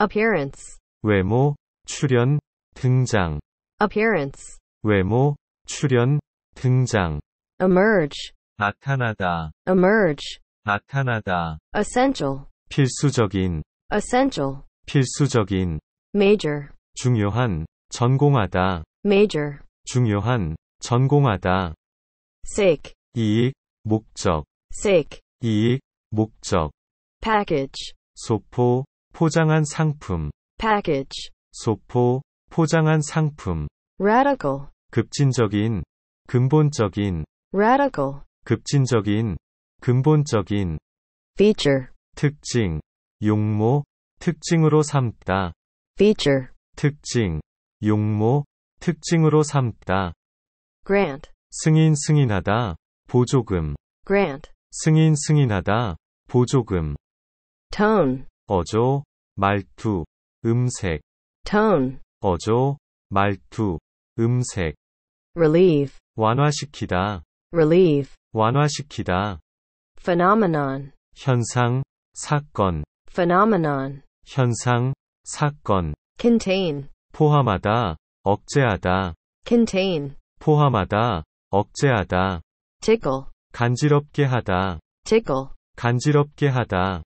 appearance, 외모, 출연, 등장, appearance, 외모, 출연, 등장, emerge, 나타나다, emerge, 나타나다, essential, 필수적인, essential, 필수적인, major, 중요한, 전공하다, major, 중요한, 전공하다, sick, 이익, 목적, sick, 이익, 목적, package, 소포, 포장한 상품 package 소포 포장한 상품 radical 급진적인 근본적인 radical 급진적인 근본적인 feature 특징 용모 특징으로 삼다 feature 특징 용모 특징으로 삼다 grant 승인 승인하다 보조금 grant 승인 승인하다 보조금 tone 어조, 말투, 음색. tone. 어조, 말투, 음색. relieve. 완화시키다. relieve. 완화시키다. phenomenon. 현상, 사건. phenomenon. 현상, 사건. contain. 포함하다, 억제하다. contain. 포함하다, 억제하다. tickle. 간지럽게 하다. tickle. 간지럽게 하다.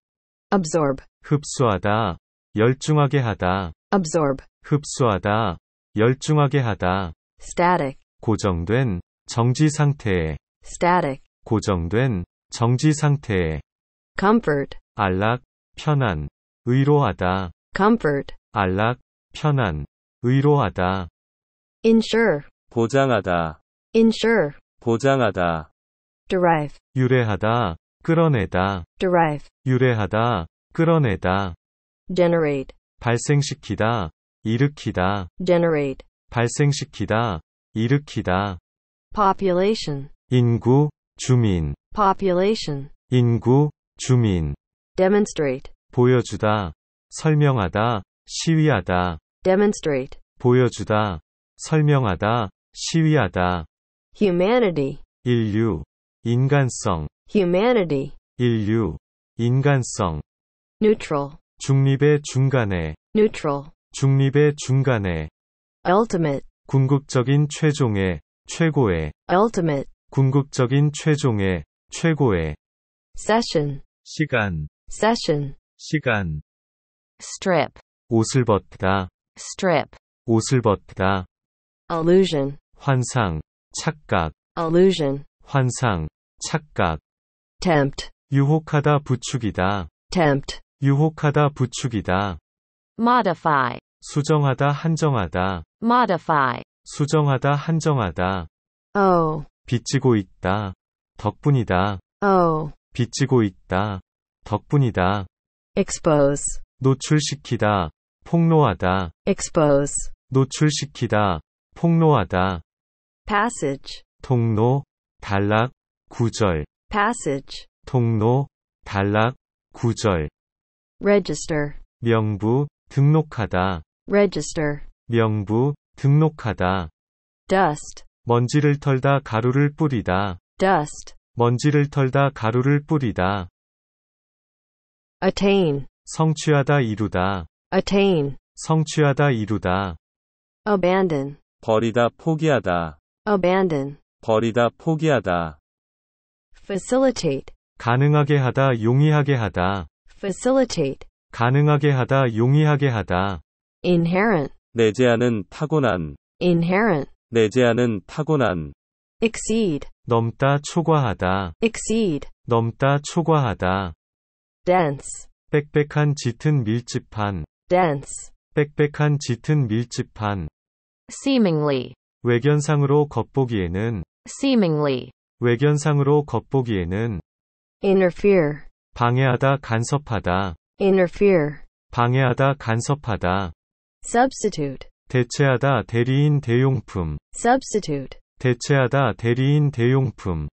absorb. 흡수하다, 열중하게 하다. absorb. 흡수하다, 열중하게 하다. static. 고정된 정지 상태에. static. 고정된 정지 상태에. comfort. 안락, 편안, 의로하다. comfort. 안락, 편안, 의로하다. insure. 보장하다. insure. 보장하다. derive. 유래하다, 끌어내다. derive. 유래하다, 끌어내다 generate 발생시키다 일으키다 generate 발생시키다 일으키다 population 인구 주민 population 인구 주민 demonstrate 보여주다 설명하다 시위하다 demonstrate 보여주다 설명하다 시위하다 humanity 인류 인간성 humanity 인류 인간성 neutral 중립의 중간에 neutral 중립의 중간에 ultimate 궁극적인 최종의 최고의 ultimate 궁극적인 최종의 최고의 session 시간 session 시간 strip 옷을 벗다 strip 옷을 벗다 illusion 환상 착각 illusion 환상 착각 tempt 유혹하다 부추기다 tempt 유혹하다 부추기다. modify. 수정하다 한정하다. modify. 수정하다 한정하다. oh. 빚지고 있다. 덕분이다. oh. 빚지고 있다. 덕분이다. expose. 노출시키다. 폭로하다. expose. 노출시키다. 폭로하다. passage. 통로, 단락, 구절. passage. 통로, 단락, 구절. register 명부 등록하다 register 명부 등록하다 dust 먼지를 털다 가루를 뿌리다 dust 먼지를 털다 가루를 뿌리다 attain 성취하다 이루다 attain 성취하다 이루다 abandon 버리다 포기하다 abandon 버리다 포기하다 facilitate 가능하게 하다 용이하게 하다 facilitate 가능하게 하다 용이하게 하다 inherent 내재하는 타고난 inherent 내재하는 타고난 exceed 넘다 초과하다 exceed 넘다 초과하다 dense 빽빽한 짙은 밀집한 dense 빽빽한 짙은 밀집한 seemingly 외견상으로 겉보기에는 seemingly 외견상으로 겉보기에는 interfere 방해하다 간섭하다 interfere 방해하다 간섭하다 substitute 대체하다 대리인 대용품 substitute 대체하다 대리인 대용품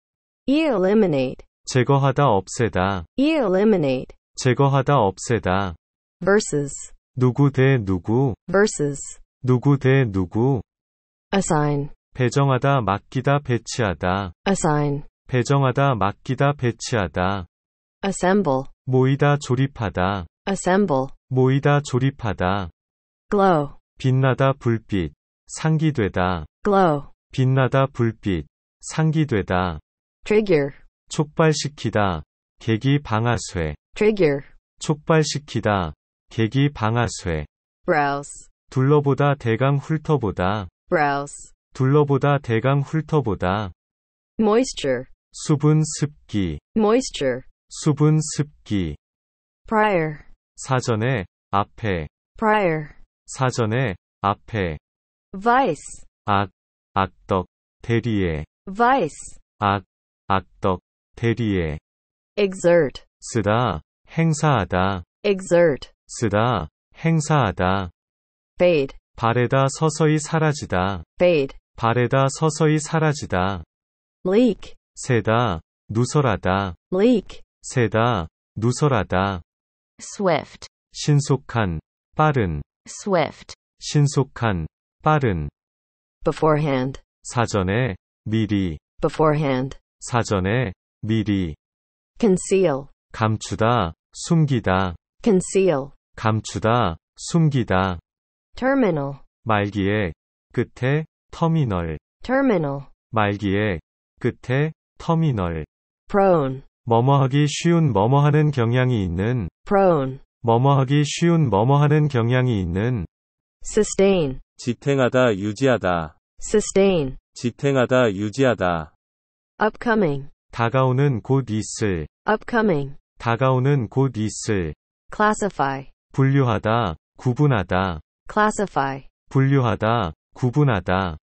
eliminate 제거하다 없애다 eliminate 제거하다 없애다 versus 누구 대 누구 versus 누구 대 누구 assign 배정하다 맡기다 배치하다 assign 배정하다 맡기다 배치하다 assemble, 모이다 조립하다, assemble, 모이다 조립하다, glow, 빛나다 불빛, 상기되다, glow, 빛나다 불빛, 상기되다, trigger, 촉발시키다, 계기 방아쇠, trigger, 촉발시키다, 계기 방아쇠, browse, 둘러보다 대강 훑어보다, browse, 둘러보다 대강 훑어보다, moisture, 수분 습기, moisture, 수분 습기 prior 사전에 앞에 prior 사전에 앞에 vice 악 악덕 대리에 vice 악 악덕 대리에 exert 쓰다 행사하다 exert 쓰다 행사하다 fade 발에다 서서히 사라지다 fade 발에다 서서히 사라지다 leak 새다 누설하다 leak 세다, 누설하다. swift, 신속한, 빠른. swift, 신속한, 빠른. beforehand, 사전에, 미리. beforehand, 사전에, 미리. conceal, 감추다, 숨기다. conceal, 감추다, 숨기다. terminal, 말기에, 끝에, 터미널. terminal, 말기에, 끝에, 터미널. prone, 머머하기 쉬운 머머하는 경향이 있는 prone 머머하기 쉬운 머머하는 경향이 있는 sustain 지탱하다 유지하다 sustain 지탱하다 유지하다 upcoming 다가오는 곧 있을 upcoming 다가오는 곧 있을 classify 분류하다 구분하다 classify 분류하다 구분하다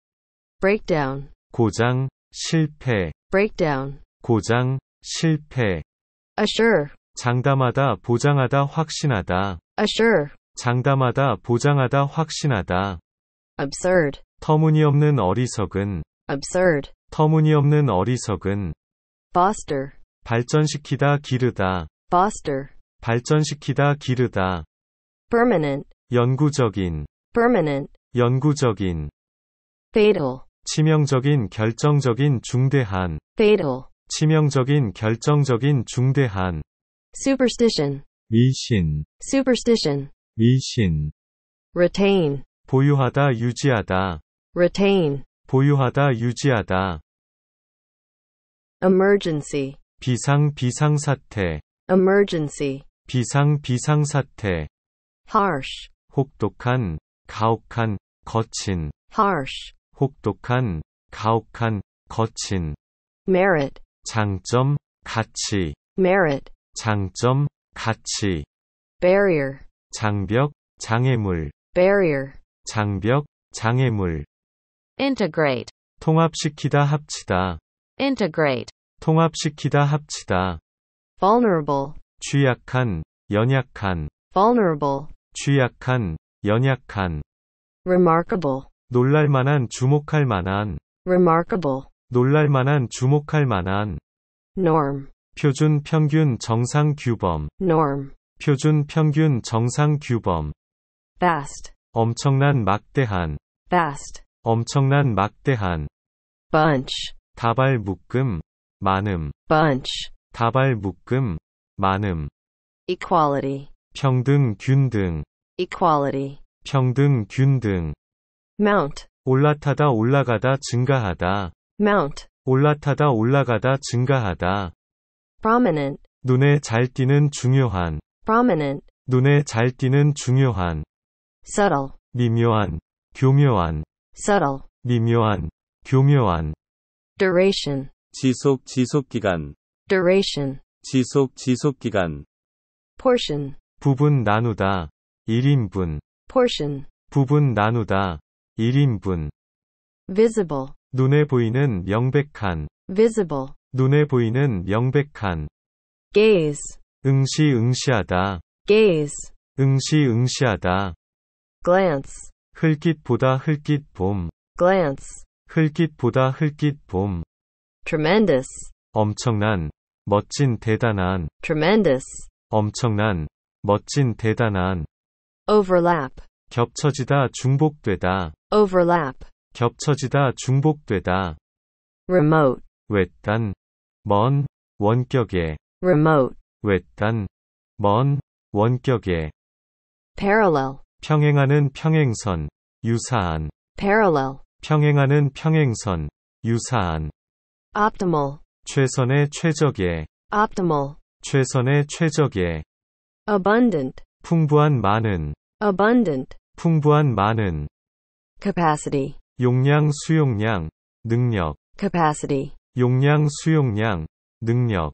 breakdown 고장 실패 breakdown 고장 실패 assure 장담하다 보장하다 확신하다 assure 장담하다 보장하다 확신하다 absurd 터무니없는 어리석은 absurd 터무니없는 어리석은 foster 발전시키다 기르다 foster 발전시키다 기르다 permanent 영구적인 permanent 영구적인 fatal 치명적인 결정적인 중대한 fatal 치명적인 결정적인 중대한 superstition 미신 superstition 미신 retain 보유하다 유지하다 retain 보유하다 유지하다 emergency 비상 비상 사태 emergency 비상 비상 사태 harsh 혹독한 가혹한 거친 harsh 혹독한 가혹한 거친 merit 장점, 가치 merit 장점, 가치 barrier 장벽, 장애물 barrier 장벽, 장애물 integrate 통합시키다 합치다 integrate 통합시키다 합치다 vulnerable 취약한, 연약한 vulnerable 취약한, 연약한 remarkable 놀랄 만한 주목할 만한 remarkable 놀랄만한 주목할 만한 norm 표준 평균 정상 규범 norm 표준 평균 정상 규범 vast 엄청난 막대한 vast 엄청난 막대한 bunch 다발 묶음 많음 bunch 다발 묶음 많음 equality 평등 균등 equality 평등 균등 mount 올라타다 올라가다 증가하다 mount, 올라타다 올라가다 증가하다. prominent, 눈에 잘 띄는 중요한, prominent, 눈에 잘 띄는 중요한, subtle, 미묘한, 교묘한, subtle, 미묘한, 교묘한, duration, 지속 지속기간, duration, 지속 지속기간, portion, 부분 나누다, 1인분, portion, 부분 나누다, 1인분, visible, 눈에 보이는 명백한 visible 눈에 보이는 명백한 gaze 응시 응시하다 gaze 응시 응시하다 glance 흘깃보다 흘깃 봄 glance 흘깃보다 흘깃 봄 tremendous 엄청난 멋진 대단한 tremendous 엄청난 멋진 대단한 overlap 겹쳐지다 중복되다 overlap 겹쳐지다 중복되다 remote 외딴 먼 원격에 remote 외딴 먼 원격에 parallel 평행하는 평행선 유사한 parallel 평행하는 평행선 유사한 optimal 최선의 최적의 optimal 최선의 최적의 abundant 풍부한 많은 abundant 풍부한 많은 capacity 용량 수용량 능력 capacity 용량 수용량 능력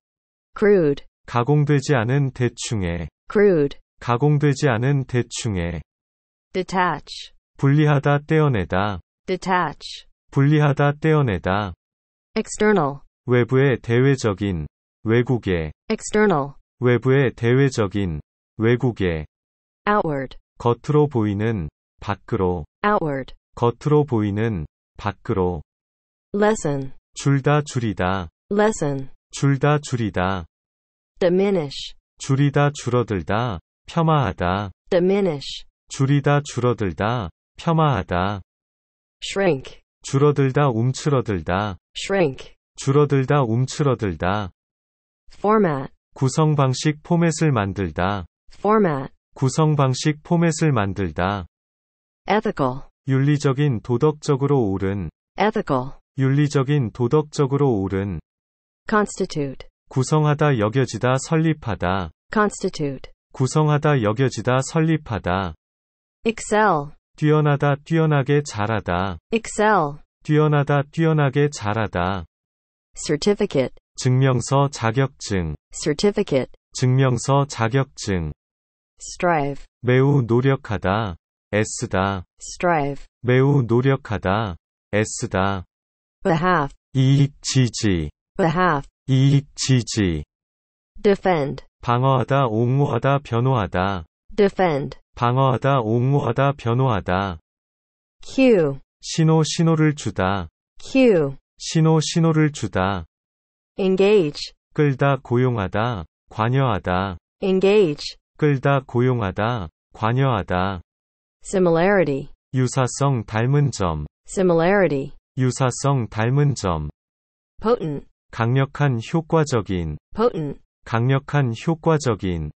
crude 가공되지 않은 대충에 crude 가공되지 않은 대충의 detach 분리하다 떼어내다 detach 분리하다 떼어내다 external 외부의 대외적인 외국에 external 외부의 대외적인 외국의 outward 겉으로 보이는 밖으로 outward 겉으로 보이는 밖으로 lessen 줄다 줄이다 lessen 줄다 줄이다 diminish 줄이다 줄어들다 폄하하다 diminish 줄이다 줄어들다 폄하하다 shrink 줄어들다 움츠러들다 shrink 줄어들다 움츠러들다 format 구성 방식 포맷을 만들다 format 구성 방식 포맷을 만들다 ethical 윤리적인 도덕적으로 옳은 ethical 윤리적인 도덕적으로 옳은 constitute 구성하다 여겨지다 설립하다 constitute 구성하다 여겨지다 설립하다 excel 뛰어나다 뛰어나게 잘하다 excel 뛰어나다 뛰어나게 잘하다 certificate 증명서 자격증 certificate 증명서 자격증 strive 매우 노력하다 애쓰다 strive 매우 노력하다 애쓰다 behalf 이익 지지 behalf 이익 지지 defend 방어하다 옹호하다 변호하다 defend 방어하다 옹호하다 변호하다 Q 신호 신호를 주다 Q 신호 신호를 주다 engage 끌다 고용하다 관여하다 engage 끌다 고용하다 관여하다 similarity 유사성 닮은 점 similarity 유사성 닮은 점 potent 강력한 효과적인 potent 강력한 효과적인